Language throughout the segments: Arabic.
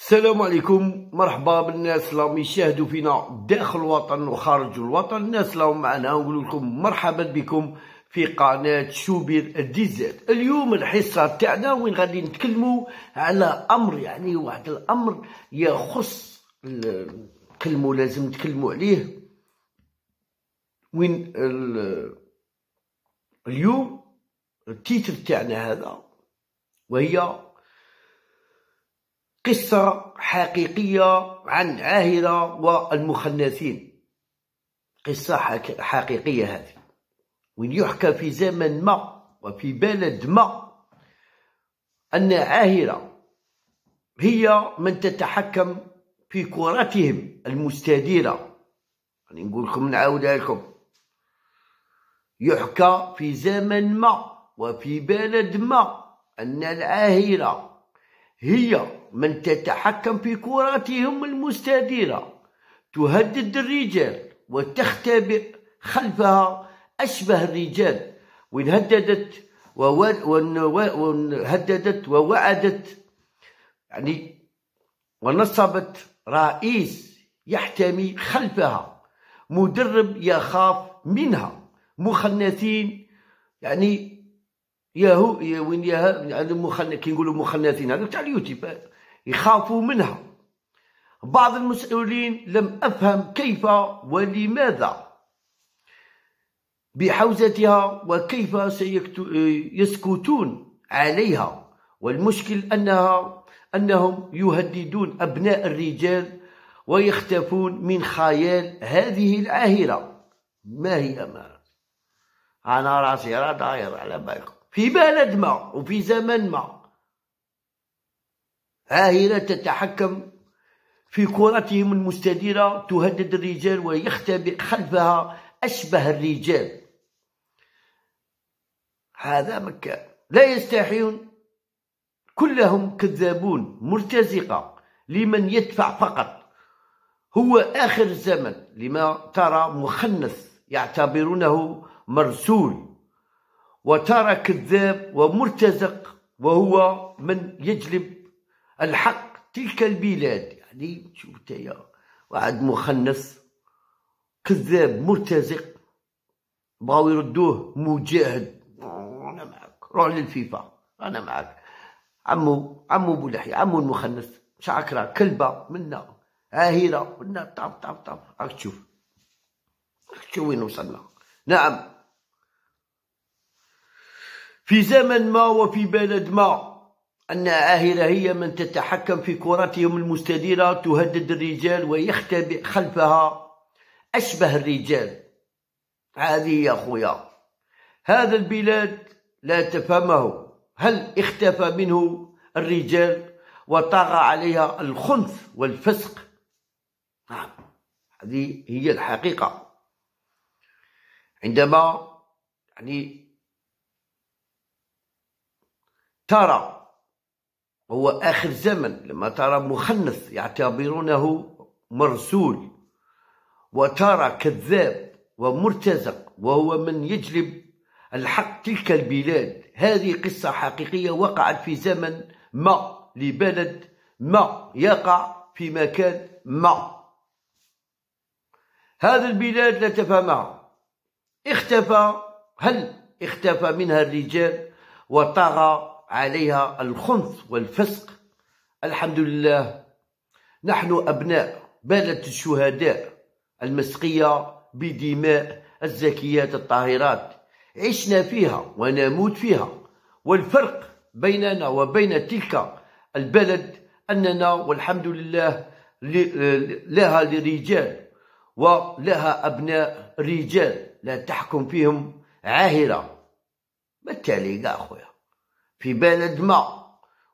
السلام عليكم مرحبا بالناس اللي راهم يشاهدوا فينا داخل الوطن وخارج الوطن الناس اللي معنا نقول لكم مرحبا بكم في قناة شوبير الديزات اليوم الحصة تاعنا وين غادي نتكلموا على امر يعني واحد الامر يخص نتكلموا لازم نتكلموا عليه وين اليوم التيتر تاعنا هذا وهي قصة حقيقية عن عاهرة والمخنثين قصة حقيقية هذه وين يحكى في زمن ما وفي بلد ما أن عاهرة هي من تتحكم في كرتهم المستديرة يعني نقول لكم نعاودها لكم يحكى في زمن ما وفي بلد ما أن العاهرة هي من تتحكم في كراتهم المستديرة تهدد الرجال وتختبئ خلفها أشبه الرجال وإن هددت وهددت ووعدت يعني ونصبت رئيس يحتمي خلفها مدرب يخاف منها مخنثين يعني ياهو يا وين ياها هذا يعني مخن كي نقولوا مخنثين هذوك تاع اليوتيوب يخافوا منها بعض المسؤولين لم افهم كيف ولماذا بحوزتها وكيف سيسكتون عليها والمشكل انها انهم يهددون ابناء الرجال ويختفون من خيال هذه العاهره ما هي امانه انا راسي راه داير على بالكم في بلد ما وفي زمن ما عاهرة تتحكم في كرتهم المستديرة تهدد الرجال ويختبئ خلفها أشبه الرجال هذا مكان لا يستحيون كلهم كذابون مرتزقة لمن يدفع فقط هو آخر الزمن لما ترى مخنث يعتبرونه مرسول وترى كذاب ومرتزق وهو من يجلب الحق تلك البلاد يعني شوف تايا واحد مخنث كذاب مرتزق بغاو يردوه مجاهد انا معك روح للفيفا انا معك عمو عمو بو لحية عمو المخنث شعكرا كلبة منا عاهرة منا طاب طاب طاب راك تشوف راك تشوف وين وصلنا نعم في زمن ما وفي بلد ما أن عاهرة هي من تتحكم في كرتهم المستديرة تهدد الرجال ويختبئ خلفها أشبه الرجال هذه يا خويا هذا البلاد لا تفهمه هل اختفى منه الرجال وطغى عليها الخنث والفسق نعم هذه هي الحقيقة عندما يعني ترى هو آخر زمن لما ترى مخنث يعتبرونه مرسول وترى كذاب ومرتزق وهو من يجلب الحق تلك البلاد هذه قصة حقيقية وقعت في زمن ما لبلد ما يقع في مكان ما هذه البلاد لا تفهمها اختفى هل اختفى منها الرجال وطغى عليها الخنث والفسق الحمد لله نحن أبناء بلد الشهداء المسقية بدماء الزكيات الطاهرات عشنا فيها ونموت فيها والفرق بيننا وبين تلك البلد أننا والحمد لله لها لرجال ولها أبناء رجال لا تحكم فيهم عاهرة بالتالي يا أخويا في بلد ما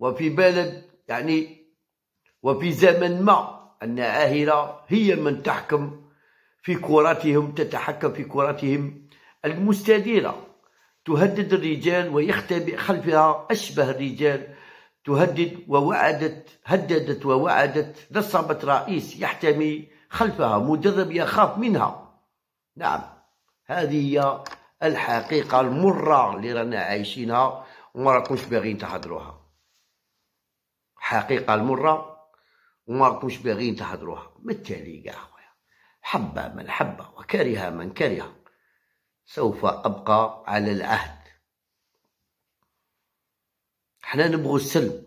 وفي بلد يعني وفي زمن ما أن عاهرة هي من تحكم في كراتهم تتحكم في كراتهم المستديرة تهدد الرجال ويختبئ خلفها أشبه الرجال تهدد ووعدت هددت ووعدت نصبت رئيس يحتمي خلفها مدرب يخاف منها نعم هذه هي الحقيقة المرة اللي رانا عايشينها وما راكمش باغيين تحضروها حقيقة المرة وما راكمش باغيين تحضروها بالتالي كاع خويا حب من حب وكره من كره سوف أبقى على العهد حنا نبغو السلم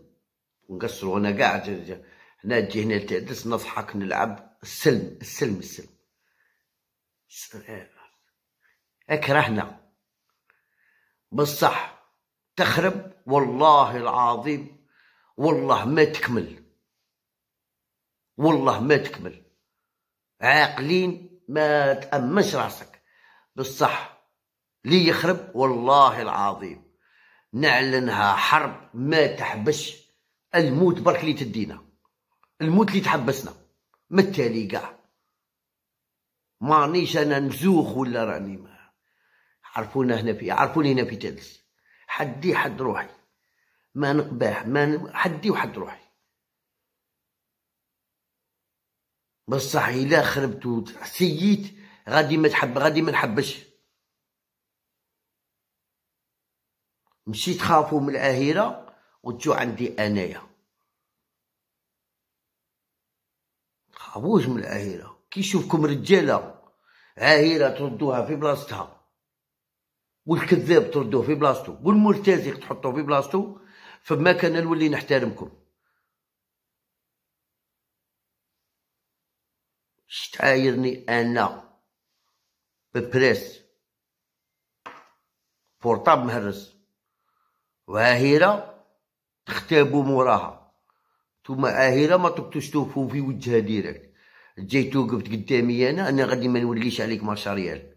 ونقصرو أنا قاعد هنا تجي هنا تعدس نضحك نلعب السلم السلم السلم, السلم. أه، أكرهنا بصح تخرب والله العظيم والله ما تكمل والله ما تكمل عاقلين ما تأمنش راسك بصح لي يخرب والله العظيم نعلنها حرب ما تحبش الموت برك اللي تدينا الموت اللي تحبسنا ما التالي كاع مانيش انا نزوخ ولا راني ما عرفونا هنا في عرفوني هنا في تلس حدي حد روحي ما نقباه ما ن... حدي وحد روحي بصح الا خربت وسييت غادي ما تحب غادي ما نحبش مشي تخافوا من الاهيره وتجو عندي انايا تخافوش من الاهيره كي يشوفكم رجالة عاهيره تردوها في بلاصتها والكذاب تردوه في بلاصتو والمرتزق تحطوه في بلاصتو فما كان نولي نحترمكم شتعايرني انا ببريس بورطاب مهرس وعاهرة تختابو موراها ثم عاهرة ما تبتوش توفوا في وجهها ديريكت جاي توقف قدامي انا انا غادي ما نوليش عليك ريال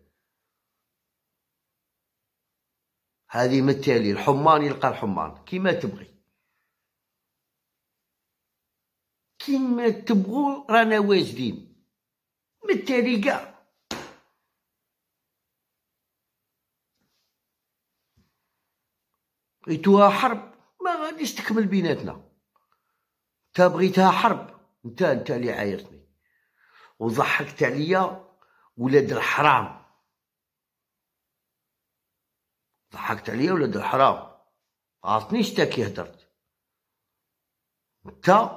هذه من التالي الحمان يلقى الحمان كيما تبغي كيما تبغوا رانا واجدين من التالي كاع بغيتوها حرب ما غاديش تكمل بيناتنا انت بغيتها حرب انت انت اللي عايرتني وضحكت عليا ولاد الحرام ضحكت عليا ولاد الحرام عطنيش تا كي هدرت انت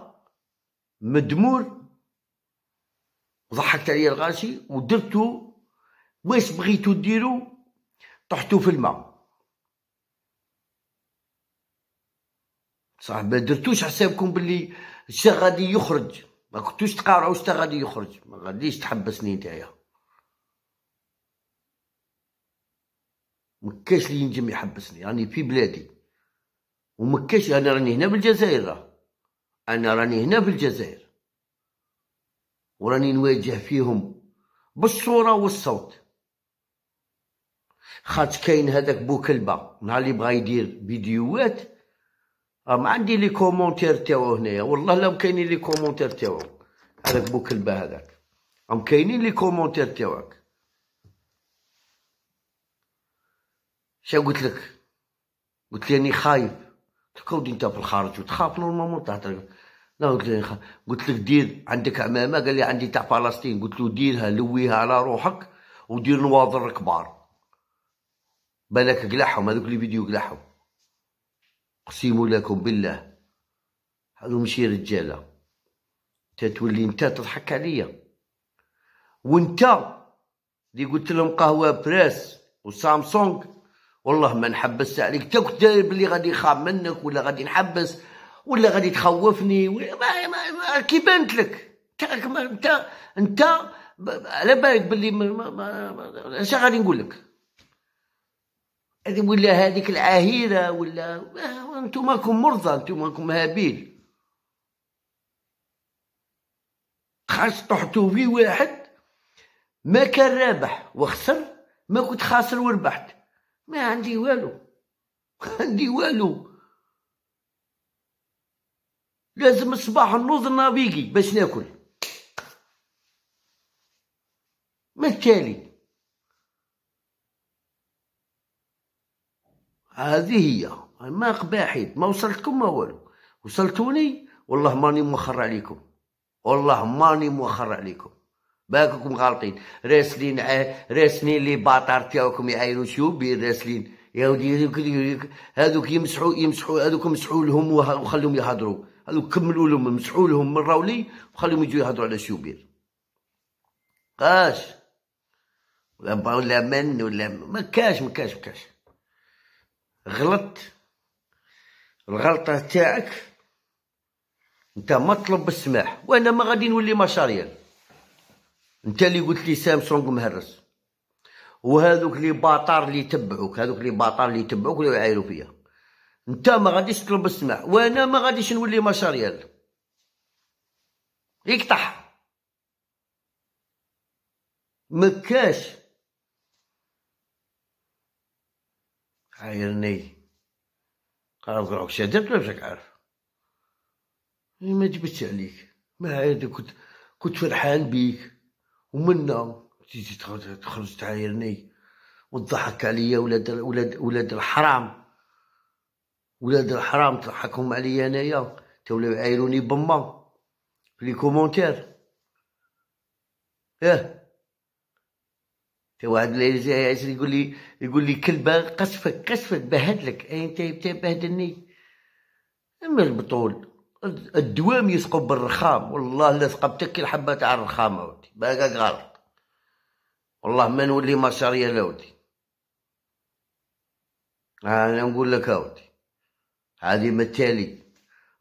مدمور ضحكت عليا الغاشي ودرتو واش بغيتو ديرو طحتو في الماء صح ما درتوش حسابكم باللي شا غادي يخرج ما كنتوش تقارعوا شتا غادي يخرج ما غاديش تحبسني نتايا ما كاش اللي ينجم يحبسني راني في بلادي وما كاش انا راني هنا بالجزائر انا راني هنا بالجزائر وراني نواجه فيهم بالصوره والصوت خاطش كاين هذاك بو كلبا نهار اللي بغا يدير فيديوهات ما عندي لي كومونتير تاعو هنايا والله لا كاينين لي كومونتير تاعو هذاك كلبا هذاك راهم كاينين لي كومونتير تاعوك شا قلت لك قلت لي اني خايف تكود انت في الخارج وتخاف نورمالمون تهضر لا قلت لي خ... قلت لك دير عندك عمامه قال لي عندي تاع فلسطين قلت له ديرها لويها على روحك ودير نواظر كبار بالك قلعهم هذوك لي فيديو قلعهم اقسم لكم بالله هذو ماشي رجاله تتولي انت تضحك عليا وانت اللي قلت لهم قهوه بريس وسامسونج والله ما نحبس عليك تكتب بلي غادي يخاف منك ولا غادي نحبس ولا غادي تخوفني ما كي بانت لك انت انت على بالك بلي اش غادي نقول لك هذه ولا هذيك العهيره ولا انتم ماكم مرضى انتم ماكم هابيل خاص طحتوا في واحد ما كان رابح وخسر ما كنت خاسر وربحت ما عندي والو ما عندي والو لازم الصباح نوض نافيكي باش ناكل ما تالي هذه هي ما قباحيت ما وصلتكم ما والو وصلتوني والله ماني موخر عليكم والله ماني موخر عليكم باكم غالطين راسلين راسلين لي باطار تاعكم يعايروا شوبير راسلين ياودي هذوك يمسحوا يمسحوا هذوك مسحوا لهم وخليهم يهضروا هذوك كملوا لهم مسحوا لهم من راولي وخليهم يجوا يهضروا على شوبير قاش ولا ولا من ولا ما كاش ما كاش ما كاش غلطت الغلطه تاعك انت مطلب بالسماح وانا ما غادي نولي مشاريال انت اللي قلت لي سامسونج مهرس وهذوك لي باطار اللي تبعوك هذوك لي باطار اللي تبعوك ولاو يعايروا فيا انت ما غاديش تطلب السمع وانا ما غاديش نولي مشاريال يقطع مكاش عايرني قالك راك شادت ولا مش عارف ما جبتش عليك ما عاد كنت كنت فرحان بيك ومنا تيجي تخرج تعايرني وتضحك عليا ولاد ولاد ولاد الحرام ولاد الحرام تضحكهم عليا انايا تولاو يعايروني بما في لي كومونتير اه تا واحد العشري يقول لي يقول لي كلبه قصفك قصفك بهدلك انت بهدلني اما البطول الدوام يسقو بالرخام والله لا ثقب حتى كي الحبه تاع الرخام اودي باقا غلط والله ما نولي مشاريه لا ودي انا نقول لك اودي هذه مثالي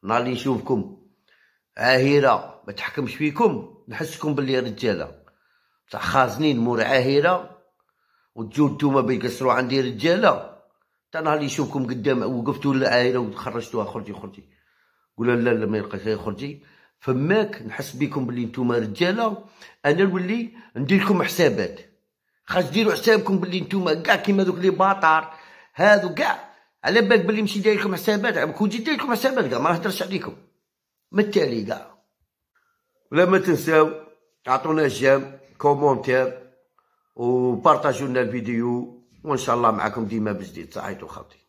نهار نشوفكم عاهره ما تحكمش فيكم نحسكم باللي رجاله تاع خازنين مور عاهره وتجو نتوما بيكسروا عندي رجاله تا نهار نشوفكم قدام وقفتوا العاهره وخرجتوها خرجي خرجي ولا لا لا ما يلقاش يخرجي فماك نحس بكم بلي نتوما رجاله انا نولي ندير لكم حسابات خاص ديروا حسابكم بلي نتوما كاع كيما دوك لي باطار هادو كاع على بالك بلي ماشي داير لكم حسابات كون جيت داير لكم حسابات كاع ما نهدرش عليكم من التالي كاع ولا ما تنساو اعطونا جام كومونتير لنا الفيديو وان شاء الله معكم ديما بجديد صحيتو وخاطي